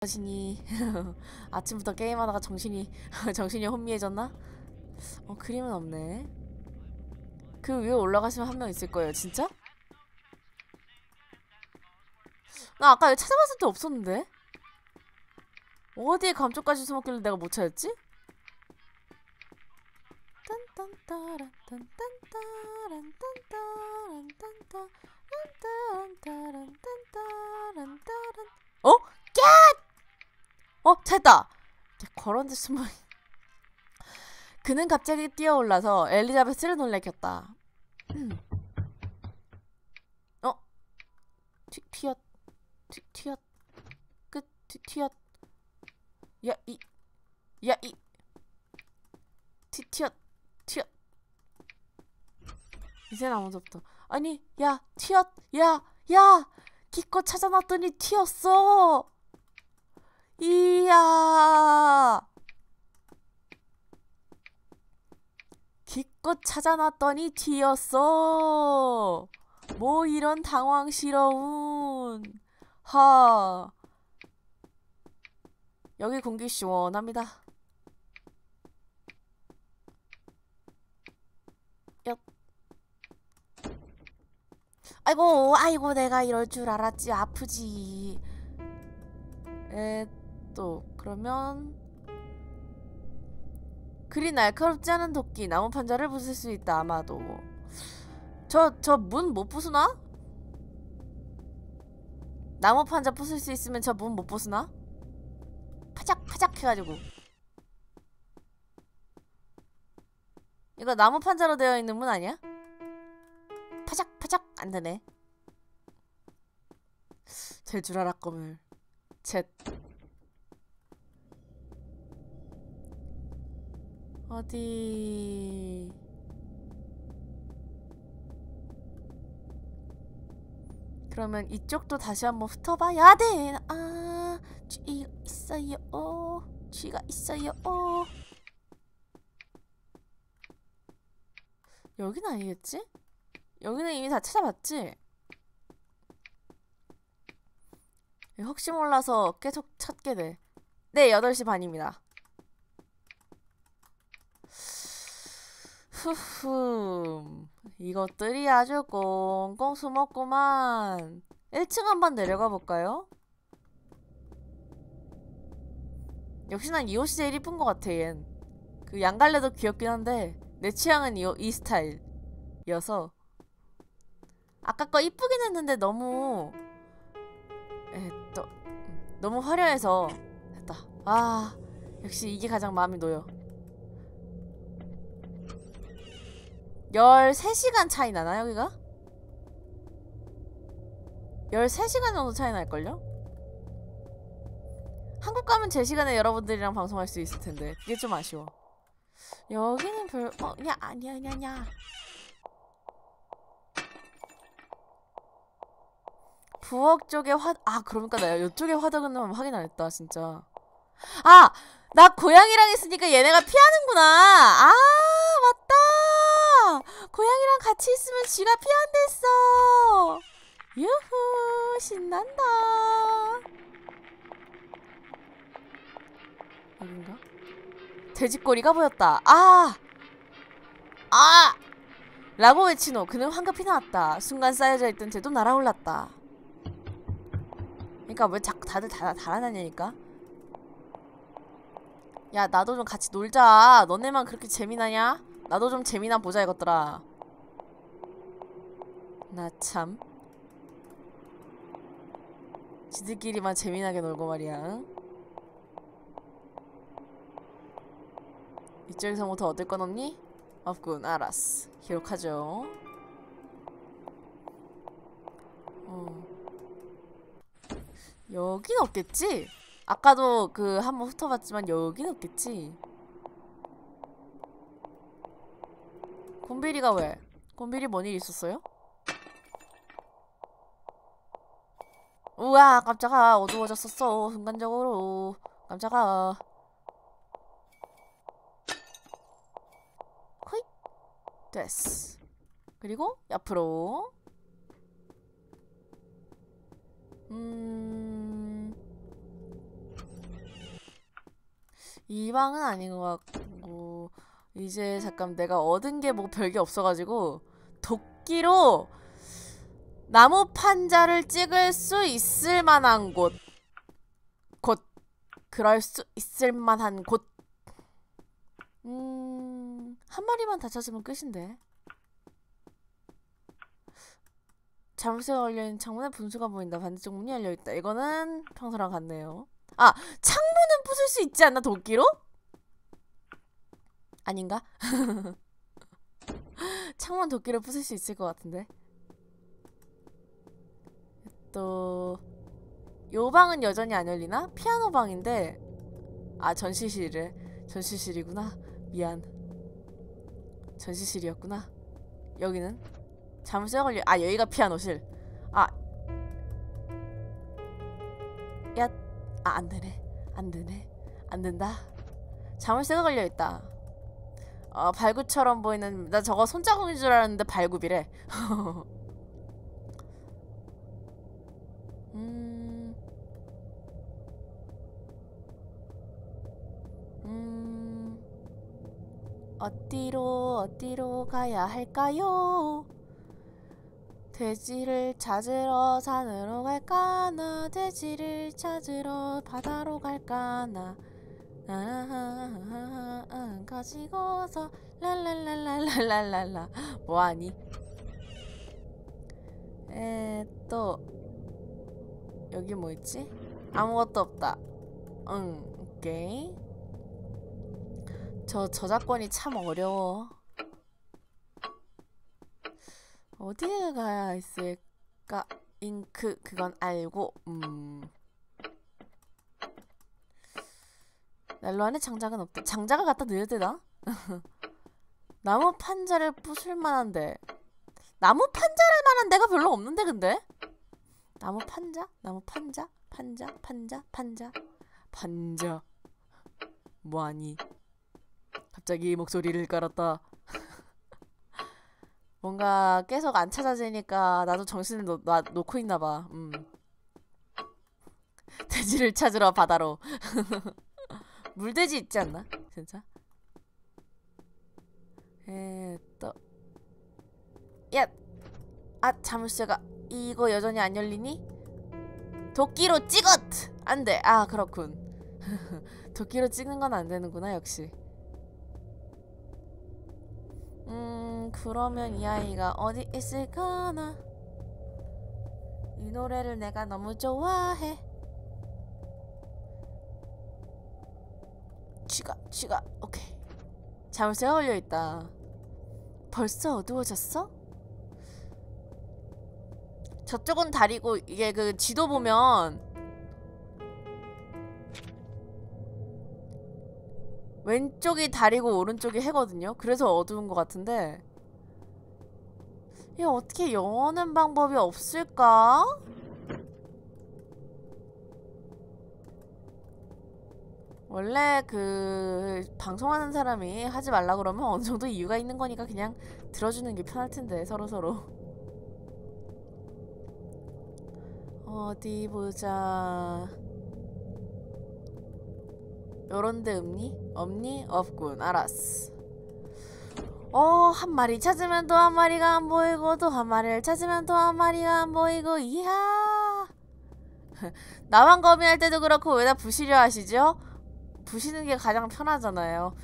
정신이 아침부터 게임하다가 정신이 정신이 혼미해졌나? 어 그림은 없네 그 위에 올라가시면 한 명 있을 거예요 진짜? 나 아까 찾아봤을 때 없었는데? 어디에 감쪽까지 숨었길래 내가 못 찾았지? 어? 꺄! 어? 찾다! 걸은 데 숨어. 그는 갑자기 뛰어올라서 엘리자베스를 놀래켰다. 어? 튀, 튀었. 튀, 튀었. 끝, 튀, 튀었. 야, 이. 야, 이. 튀, 튀었. 튀었. 이제나무도부터 아니, 야, 튀었. 야, 야! 기껏 찾아놨더니 튀었어! 이야! 기껏 찾아놨더니 뒤였어. 뭐 이런 당황스러운. 하. 여기 공기 시원합니다. 얍. 아이고, 아이고, 내가 이럴 줄 알았지. 아프지. 에. 또 그러면 그리 날카롭지 않은 도끼 나무 판자를 부술 수 있다 아마도 저 저 문 못 부수나? 나무 판자 부술 수 있으면 저 문 못 부수나? 파작 파작 해가지고 이거 나무 판자로 되어 있는 문 아니야? 파작 파작 안 되네 될줄 알았거늘 셋 어디 그러면 이쪽도 다시 한번 훑어봐야 돼. 아, 쥐 있어요. 오, 쥐가 있어요. 오. 여기는 아니겠지? 여기는 이미 다 찾아봤지? 혹시 몰라서 계속 찾게 돼. 네, 8시 반입니다. 후후 이것들이 아주 꽁꽁 숨었구만 1층 한번 내려가 볼까요? 역시난 이옷이 제일 이쁜 것 같아 얜. 그 양갈래도 귀엽긴 한데 내 취향은 이, 이 스타일이어서 아까 거 이쁘긴 했는데 너무 에또 음, 너무 화려해서 됐다 아 역시 이게 가장 마음이 놓여 13시간 차이 나나 여기가? 13시간 정도 차이 날걸요? 한국 가면 제 시간에 여러분들이랑 방송할 수 있을 텐데 그게 좀 아쉬워 여기는 별... 어? 야 아니야 아니야 아니야 부엌 쪽에 화... 아 그러니까 나 이쪽에 화덕은 확인 안 했다 진짜 아! 나 고양이랑 있으니까 얘네가 피하는구나 아 맞다 고양이랑 같이 있으면 쥐가 피한댔어. 유후, 신난다. 여긴가? 돼지꼬리가 보였다. 아! 아! 라고 외친 후 그는 환갑히 나왔다. 순간 쌓여져 있던 죄도 날아올랐다. 그니까 왜 자꾸 다들 다, 달아나냐니까? 야 나도 좀 같이 놀자. 너네만 그렇게 재미나냐? 나도 좀 재미나 보자 이것들아 나참 지들끼리만 재미나게 놀고 말이야 이쪽에서부터 얻을 건 없니? 없군 알았어 기록하죠 어. 여긴 없겠지? 아까도 그 한 번 훑어봤지만 여긴 없겠지? 곰비리가 왜? 곰비리 뭔 일 있었어요? 우와 깜짝아 어두워졌었어 순간적으로 깜짝아 허이 됐어 그리고 옆으로 음... 이 방은 아닌 것 같고 이제 잠깐 내가 얻은 게 뭐 별게 없어가지고 도끼로 나무 판자를 찍을 수 있을 만한 곳. 곳. 그럴 수 있을 만한 곳. 음, 한 마리만 다 찾으면 끝인데. 잠시 열려있는 창문에 분수가 보인다. 반대쪽 문이 열려있다. 이거는 평소랑 같네요. 아! 창문은 부술 수 있지 않나? 도끼로? 아닌가? 창문 도끼를 부술 수 있을 것 같은데 또... 요 방은 여전히 안 열리나? 피아노 방인데 아 전시실이래 전시실이구나 미안 전시실이었구나 여기는? 잠을 쇠 걸려 아 여기가 피아노실 아 야, 아, 안 되네. 안 되네. 안 된다. 잠을 쇠가 걸려있다. 어, 발굽처럼 보이는 나 저거 손자국인 줄 알았는데 발굽이래 음, 음, 어디로 어디로 가야 할까요? 돼지를 찾으러 산으로 갈까나 돼지를 찾으러 바다로 갈까나 아, 가지고서 랄랄랄랄랄랄라 뭐하니? 에또 여기 뭐 있지? 아무것도 없다 응 오케이 저 저작권이 참 어려워 어디에 가야 있을까? 잉크 그건 알고 음 난로 안에 장작은 없다. 장작을 갖다 넣어야 되나? 나무 판자를 부술 만한데 나무 판자를 만한 데가 별로 없는데 근데? 나무 판자? 나무 판자? 판자? 판자? 판자? 판자 뭐하니? 갑자기 목소리를 깔았다 뭔가 계속 안 찾아지니까 나도 정신을 놓, 놔, 놓고 있나봐 음. 돼지를 찾으러 바다로 물돼지 있지 않나? 진짜? 에, 또. 야! 아, 자물쇠가. 이거 여전히 안 열리니? 도끼로 찍었! 안 돼. 아, 그렇군. 도끼로 찍는 건 안 되는구나, 역시. 음, 그러면 이 아이가 어디 있을까나? 이 노래를 내가 너무 좋아해. 쥐가 쥐가 오케이 잠을 쇠가 걸려있다 벌써 어두워졌어? 저쪽은 다리고 이게 그 지도 보면 왼쪽이 다리고 오른쪽이 해거든요 그래서 어두운 것 같은데 이거 어떻게 여는 방법이 없을까? 원래 그 방송하는 사람이 하지 말라 그러면 어느 정도 이유가 있는 거니까 그냥 들어주는 게 편할 텐데 서로 서로. 어디 보자. 요런 데 없니? 없니? 없군. 알았어. 어, 한 마리 찾으면 또 한 마리가 안 보이고 또 한 마리를 찾으면 또 한 마리가 안 보이고 이야. 나만 거미할 때도 그렇고 왜다 부시려 하시죠? 부시는 게 가장 편하잖아요.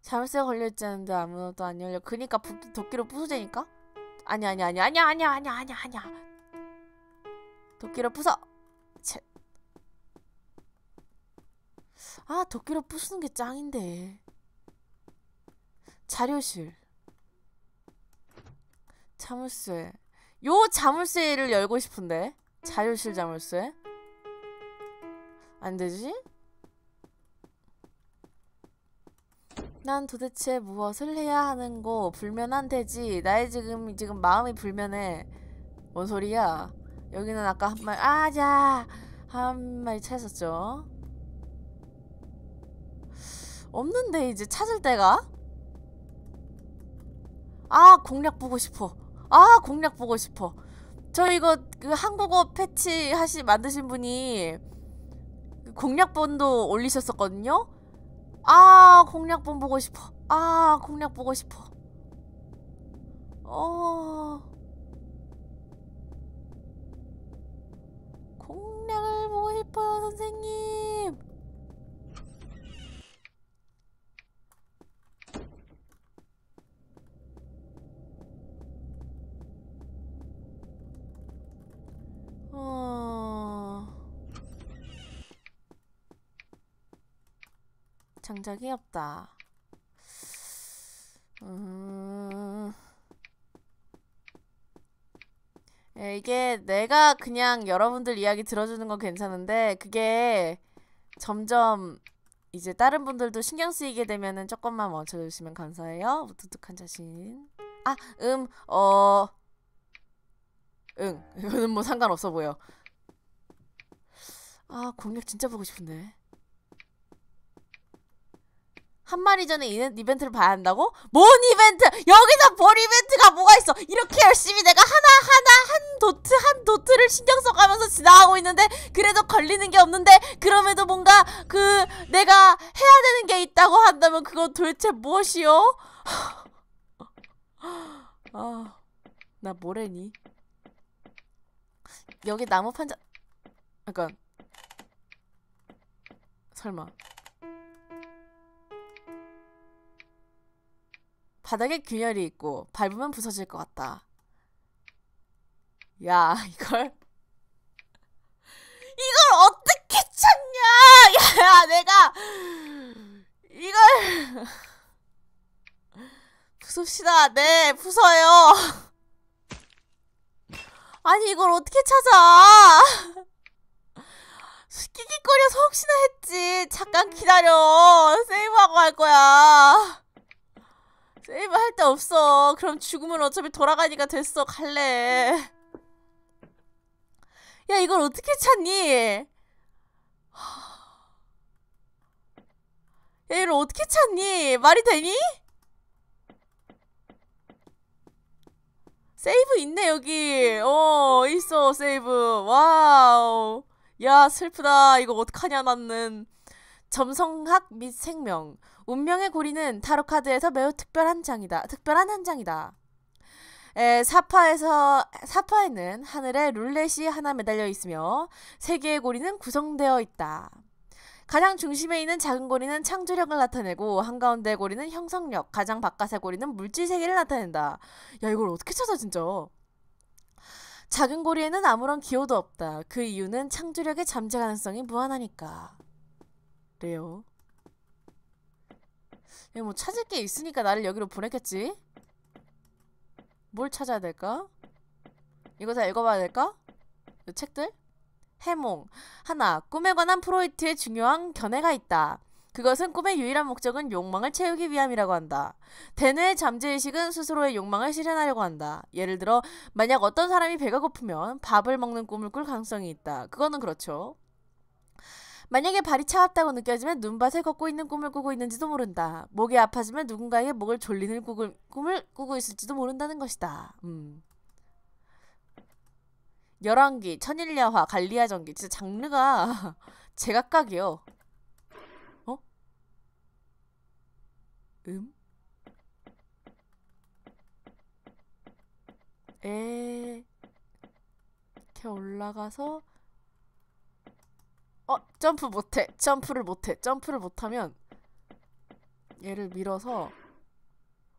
잠물쇠 걸려있지 데 아무것도 안 열려. 그니까 도끼로 부수재니까? 아니 아니 아니 아니 아니 아니 아니 아니 도끼로 부숴. 채. 아 도끼로 부수는 게 짱인데. 자료실. 자물쇠. 요 자물쇠를 열고 싶은데. 자율실 자물쇠. 안 되지? 난 도대체 무엇을 해야 하는고 불면한데지 나의 지금 지금 마음이 불면해 뭔 소리야 여기는 아까 한 말 아자 한 마리 찾았죠 없는데 이제 찾을 때가 아 공략 보고 싶어 아 공략 보고 싶어 저 이거 그 한국어 패치 하시 만드신 분이 그 공략본도 올리셨었거든요 아 공략본 보고 싶어 아 공략 보고 싶어 어 공략을 보고 싶어요 선생님 어... 장작이 없다. 음... 이게 내가 그냥 여러분들 이야기 들어주는 건 괜찮은데 그게 점점 이제 다른 분들도 신경 쓰이게 되면은 조금만 멈춰주시면 감사해요. 무뚝뚝한 자신. 아, 음, 어... 응 이거는 뭐 상관없어 보여 아 공략 진짜 보고 싶은데 한 마리 전에 이벤트를 봐야 한다고? 뭔 이벤트! 여기서 볼 이벤트가 뭐가 있어! 이렇게 열심히 내가 하나하나 한 도트 한 도트를 신경 써가면서 지나가고 있는데 그래도 걸리는 게 없는데 그럼에도 뭔가 그 내가 해야 되는 게 있다고 한다면 그거 도대체 무엇이요? 아, 나 뭐래니? 여기 나무 판자 잠깐 그러니까, 설마 바닥에 균열이 있고 밟으면 부서질 것 같다 야 이걸 이걸 어떻게 찾냐 야 내가 이걸 부숩시다 네 부숴요 아니 이걸 어떻게 찾아? 끼기거려서 혹시나 했지. 잠깐 음. 기다려. 세이브하고 갈 거야. 세이브 할 데 없어. 그럼 죽으면 어차피 돌아가니까 됐어. 갈래. 야 이걸 어떻게 찾니? 야 이걸 어떻게 찾니? 말이 되니? 세이브 있네 여기 어 있어 세이브 와우 야 슬프다 이거 어떡하냐 나는 점성학 및 생명 운명의 고리는 타로 카드에서 매우 특별한 장이다 특별한 한 장이다 에, 사파에서 사파에는 하늘에 룰렛이 하나 매달려 있으며 세 개의 고리는 구성되어 있다. 가장 중심에 있는 작은 고리는 창조력을 나타내고 한가운데 고리는 형성력, 가장 바깥의 고리는 물질 세계를 나타낸다. 야 이걸 어떻게 찾아 진짜. 작은 고리에는 아무런 기호도 없다. 그 이유는 창조력의 잠재 가능성이 무한하니까. 래요. 뭐 찾을 게 있으니까 나를 여기로 보냈겠지? 뭘 찾아야 될까? 이거 다 읽어봐야 될까? 이 책들? 해몽. 하나, 꿈에 관한 프로이트의 중요한 견해가 있다. 그것은 꿈의 유일한 목적은 욕망을 채우기 위함이라고 한다. 대뇌의 잠재의식은 스스로의 욕망을 실현하려고 한다. 예를 들어, 만약 어떤 사람이 배가 고프면 밥을 먹는 꿈을 꿀 가능성이 있다. 그거는 그렇죠. 만약에 발이 차갑다고 느껴지면 눈밭에 걷고 있는 꿈을 꾸고 있는지도 모른다. 목이 아파지면 누군가에게 목을 졸리는 꿈을, 꿈을 꾸고 있을지도 모른다는 것이다. 음. 열왕기, 천일야화, 갈리아전기 진짜 장르가 제각각이요. 어? 음? 에 이렇게 올라가서 어 점프 못해 점프를 못해 점프를 못하면 얘를 밀어서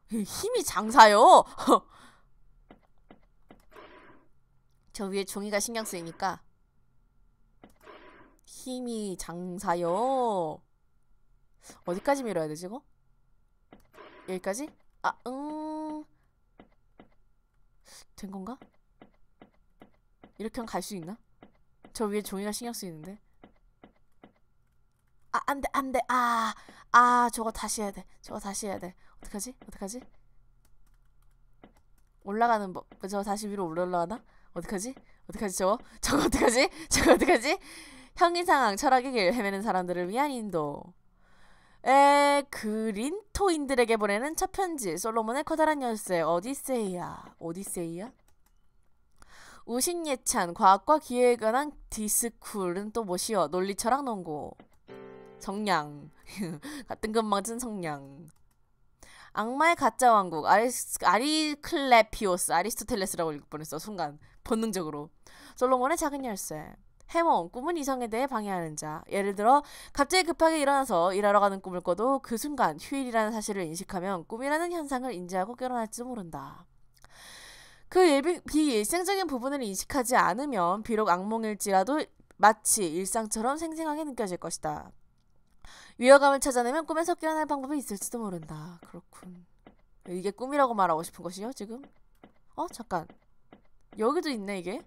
힘이 장사요 저 위에 종이가 신경 쓰이니까 힘이 장사요. 어디까지 밀어야 되지, 이거? 여기까지? 아, 응. 된 건가? 이렇게 하면 갈수 있나? 저 위에 종이가 신경 쓰이는데. 아, 안 돼, 안 돼. 아, 아, 저거 다시 해야 돼. 저거 다시 해야 돼. 어떡하지? 어떡하지? 올라가는 법. 저 다시 위로 올라가나? 어떡하지? 어떡하지 저거? 저거 어떡하지? 저거 어떡하지? 형기상황 철학의 길 헤매는 사람들을 위한 인도 에 그린토인들에게 보내는 첫 편지 솔로몬의 커다란 열쇠 어디세이야 어디세이야? 우신예찬 과학과 기회에 관한 디스쿨은 또뭐시여 논리 철학 농구 성냥 같은 금망진 성냥 악마의 가짜 왕국 아리스, 아리클레피오스 아리스토텔레스라고 읽을 뻔했어 순간 본능적으로. 솔로몬의 작은 열쇠. 해몽, 꿈은 이성에 대해 방해하는 자. 예를 들어, 갑자기 급하게 일어나서 일하러 가는 꿈을 꿔도 그 순간 휴일이라는 사실을 인식하면 꿈이라는 현상을 인지하고 깨어날지 모른다. 그 예비, 비일생적인 부분을 인식하지 않으면 비록 악몽일지라도 마치 일상처럼 생생하게 느껴질 것이다. 위화감을 찾아내면 꿈에서 깨어날 방법이 있을지도 모른다. 그렇군. 이게 꿈이라고 말하고 싶은 것이요, 지금? 어, 잠깐. 여기도 있네 이게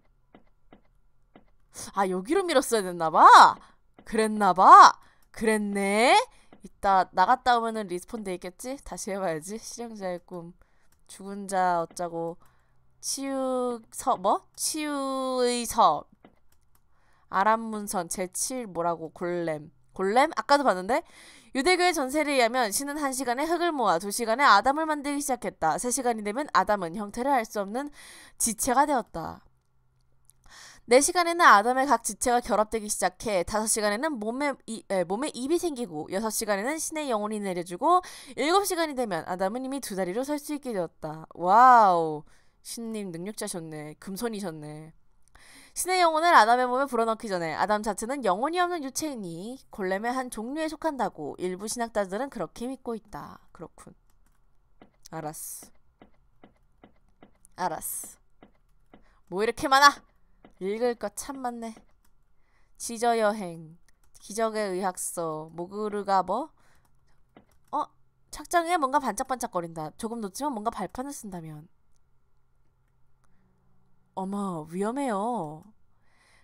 아 여기로 밀었어야 됐나봐 그랬나봐 그랬네 이따 나갔다 오면은 리스폰 돼 있겠지? 다시 해봐야지 실형자의 꿈 죽은 자 어쩌고 치유 서 뭐? 치유의 서 아람문선 제7 뭐라고 골렘 골렘? 아까도 봤는데 유대교의 전세를 의하면 신은 한시간에 흙을 모아 두시간에 아담을 만들기 시작했다. 세시간이 되면 아담은 형태를 알 수 없는 지체가 되었다. 네시간에는 아담의 각 지체가 결합되기 시작해 다섯 시간에는 몸에, 이, 에, 몸에 입이 생기고 여섯 시간에는 신의 영혼이 내려주고 일곱 시간이 되면 아담은 이미 두 다리로 설 수 있게 되었다. 와우 신님 능력자셨네. 금손이셨네. 신의 영혼을 아담의 몸에 불어넣기 전에 아담 자체는 영혼이 없는 유체이니 골렘의 한 종류에 속한다고 일부 신학자들은 그렇게 믿고 있다. 그렇군. 알았어. 알았어. 뭐 이렇게 많아? 읽을 것 참 많네. 지저여행, 기적의 의학서, 모그르가 뭐? 어? 착장에 뭔가 반짝반짝거린다. 조금 놓치면 뭔가 발판을 쓴다면. 어머, 위험해요.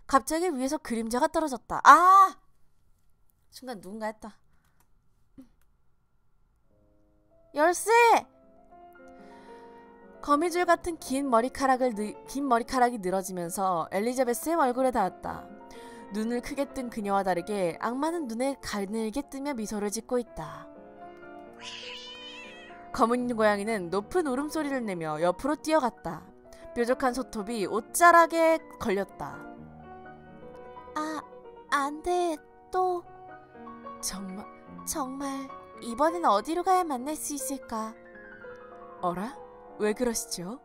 갑자기 위에서 그림자가 떨어졌다. 아! 순간 누군가 했다. 열쇠! 거미줄 같은 긴 머리카락을 긴 머리카락이 늘어지면서 엘리자베스의 얼굴에 닿았다. 눈을 크게 뜬 그녀와 다르게 악마는 눈에 가늘게 뜨며 미소를 짓고 있다. 검은 고양이는 높은 울음소리를 내며 옆으로 뛰어갔다. 뾰족한 소톱이 옷자락에 걸렸다. 아, 안 돼. 또 정말 정말 이번엔 어디로 가야 만날 수 있을까? 어라? 왜 그러시죠?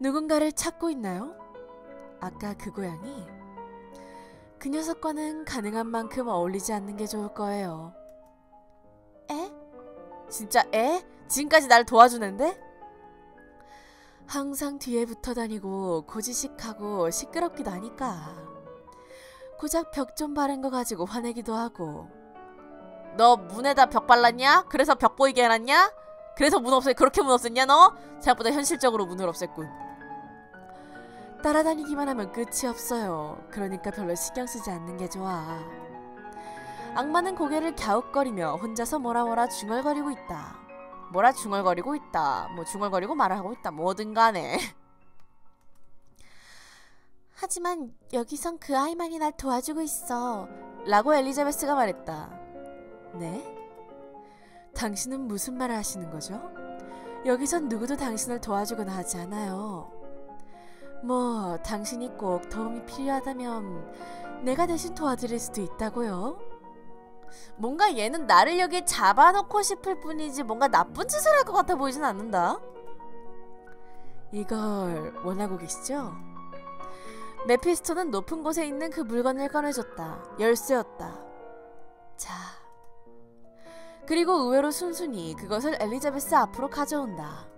누군가를 찾고 있나요? 아까 그 고양이 그 녀석과는 가능한 만큼 어울리지 않는 게 좋을 거예요. 에? 진짜 에? 지금까지 날 도와주는데? 항상 뒤에 붙어 다니고 고지식하고 시끄럽기도 하니까. 고작 벽 좀 바른 거 가지고 화내기도 하고. 너 문에다 벽 발랐냐? 그래서 벽 보이게 해놨냐? 그래서 문 없애 그렇게 문 없앴냐 너? 생각보다 현실적으로 문을 없앴군. 따라다니기만 하면 끝이 없어요. 그러니까 별로 신경 쓰지 않는 게 좋아. 악마는 고개를 갸웃거리며 혼자서 뭐라 뭐라 중얼거리고 있다. 뭐라 중얼거리고 있다. 뭐 중얼거리고 말을 하고 있다. 뭐든 간에. 하지만 여기선 그 아이만이 날 도와주고 있어. 라고 엘리자베스가 말했다. 네? 당신은 무슨 말을 하시는 거죠? 여기선 누구도 당신을 도와주거나 하지 않아요. 뭐, 당신이 꼭 도움이 필요하다면 내가 대신 도와드릴 수도 있다고요? 뭔가 얘는 나를 여기 잡아놓고 싶을 뿐이지 뭔가 나쁜 짓을 할 것 같아 보이진 않는다. 이걸 원하고 계시죠? 메피스토는 높은 곳에 있는 그 물건을 꺼내줬다. 열쇠였다. 자. 그리고 의외로 순순히 그것을 엘리자베스 앞으로 가져온다.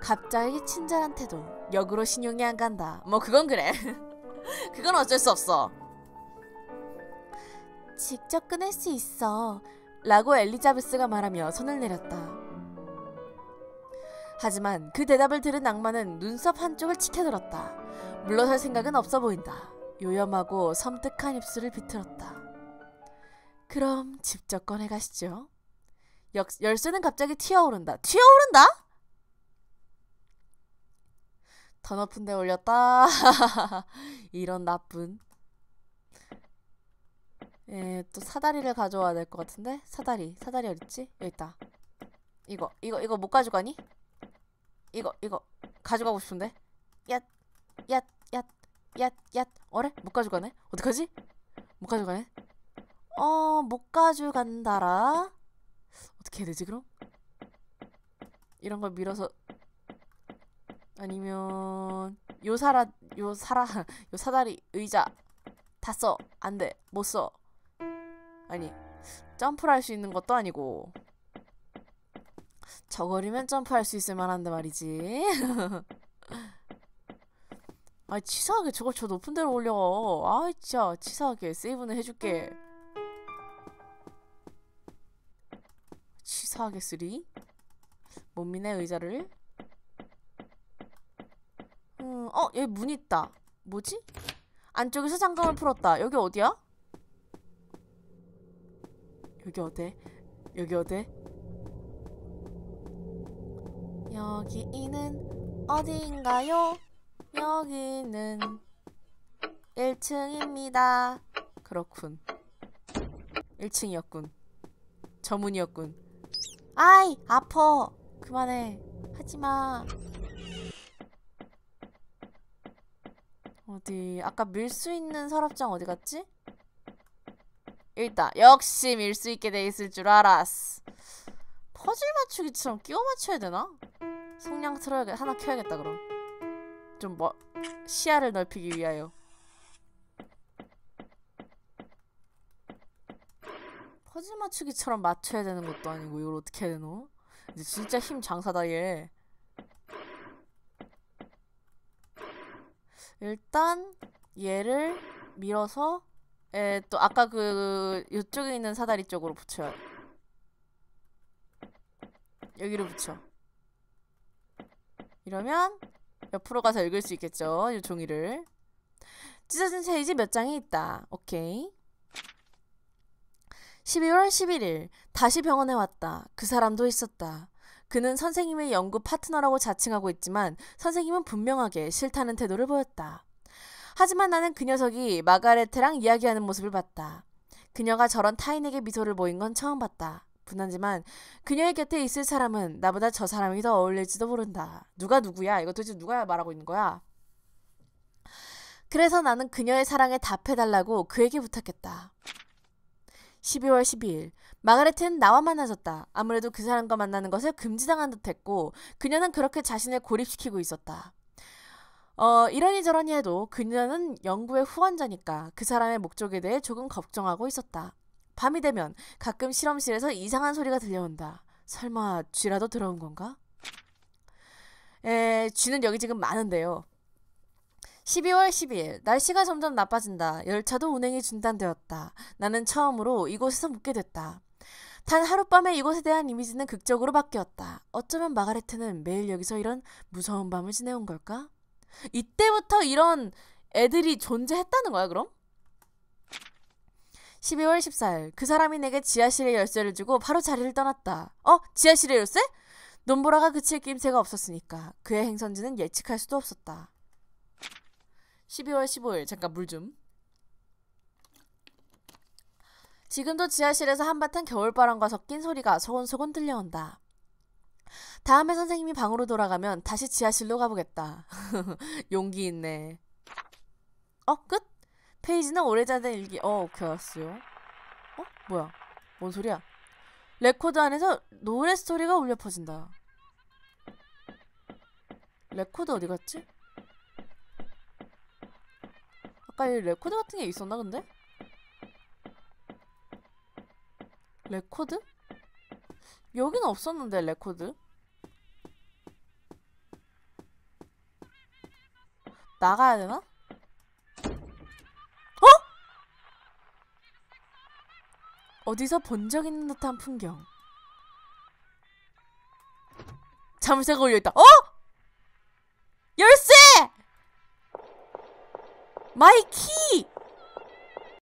갑자기 친절한 태도. 역으로 신용이 안 간다. 뭐 그건 그래. 그건 어쩔 수 없어. 직접 끊을 수 있어. 라고 엘리자베스가 말하며 손을 내렸다. 하지만 그 대답을 들은 악마는 눈썹 한쪽을 치켜들었다. 물러설 생각은 없어 보인다. 요염하고 섬뜩한 입술을 비틀었다. 그럼 직접 꺼내 가시죠. 역, 열쇠는 갑자기 튀어오른다. 튀어오른다? 더 높은 데 올렸다. 이런 나쁜. 에또 예, 사다리를 가져와야 될 것 같은데? 사다리, 사다리 어딨지? 여기 있다. 이거, 이거, 이거 못 가져가니? 이거, 이거 가져가고 싶은데? 얏, 얏, 얏, 얏, 얏. 어래? 못 가져가네? 어떡하지? 못 가져가네? 어, 못 가져간다라. 어떻게 해야 되지, 그럼? 이런 걸 밀어서 아니면 요 사라 요 사라 요 사다리 의자 다써 안돼 못써 아니 점프를 할 수 있는 것도 아니고 저거리면 점프할 수 있을 만한데 말이지 아 치사하게 저걸 저 높은 데로 올려 아 진짜 치사하게 세이브는 해줄게 치사하게 쓰리 못 미네 의자를 음, 어 여기 문 있다 뭐지? 안쪽에서 장갑을 풀었다 여기 어디야? 여기 어때? 여기 어때? 여기는 어디인가요? 여기는 1층입니다. 그렇군. 1층이었군. 저문이었군. 아이! 아퍼 그만해. 하지마. 어디 아까 밀 수 있는 서랍장 어디 갔지? 일단 역시 밀수 있게 돼 있을 줄 알았어. 퍼즐 맞추기처럼 끼워 맞춰야 되나? 성냥 틀어야 하나 켜야겠다 그럼. 좀 뭐 시야를 넓히기 위하여. 퍼즐 맞추기처럼 맞춰야 되는 것도 아니고 이걸 어떻게 해야 되노? 이제 진짜 힘 장사다 얘. 일단 얘를 밀어서 에, 예, 또 아까 그 이쪽에 있는 사다리 쪽으로 붙여요. 여기로 붙여. 이러면 옆으로 가서 읽을 수 있겠죠. 이 종이를. 찢어진 페이지 몇 장이 있다. 오케이. 12월 11일 다시 병원에 왔다. 그 사람도 있었다. 그는 선생님의 연구 파트너라고 자칭하고 있지만 선생님은 분명하게 싫다는 태도를 보였다. 하지만 나는 그 녀석이 마가레트랑 이야기하는 모습을 봤다. 그녀가 저런 타인에게 미소를 보인건 처음 봤다. 분하지만 그녀의 곁에 있을 사람은 나보다 저 사람이 더 어울릴지도 모른다. 누가 누구야? 이거 도대체 누가 말하고 있는 거야? 그래서 나는 그녀의 사랑에 답해달라고 그에게 부탁했다. 12월 12일 마가레트는 나와 만나졌다. 아무래도 그 사람과 만나는 것을 금지당한 듯했고 그녀는 그렇게 자신을 고립시키고 있었다. 어, 이러니 저러니 해도 그녀는 연구의 후원자니까 그 사람의 목적에 대해 조금 걱정하고 있었다. 밤이 되면 가끔 실험실에서 이상한 소리가 들려온다. 설마 쥐라도 들어온 건가? 에, 쥐는 여기 지금 많은데요. 12월 12일 날씨가 점점 나빠진다. 열차도 운행이 중단되었다. 나는 처음으로 이곳에서 묵게 됐다. 단 하룻밤에 이곳에 대한 이미지는 극적으로 바뀌었다. 어쩌면 마가레트는 매일 여기서 이런 무서운 밤을 지내온 걸까? 이때부터 이런 애들이 존재했다는 거야, 그럼? 12월 14일 그 사람이 내게 지하실의 열쇠를 주고 바로 자리를 떠났다. 어? 지하실의 열쇠? 논보라가 그칠 낌새가 없었으니까 그의 행선지는 예측할 수도 없었다. 12월 15일 잠깐 물 좀. 지금도 지하실에서 한바탕 겨울바람과 섞인 소리가 소곤소곤 들려온다. 다음에 선생님이 방으로 돌아가면 다시 지하실로 가보겠다. 용기 있네. 어, 끝? 페이지는 오래전에 일기. 어, 오케이, 알어요 어? 뭐야? 뭔 소리야? 레코드 안에서 노래 스토리가 울려 퍼진다. 레코드 어디 갔지? 아까 이 레코드 같은 게 있었나 근데? 레코드? 여기는 없었는데 레코드 나가야 되나? 어? 어디서 본 적 있는 듯한 풍경 자물쇠가 걸려있다 어? 열쇠! 마이 키!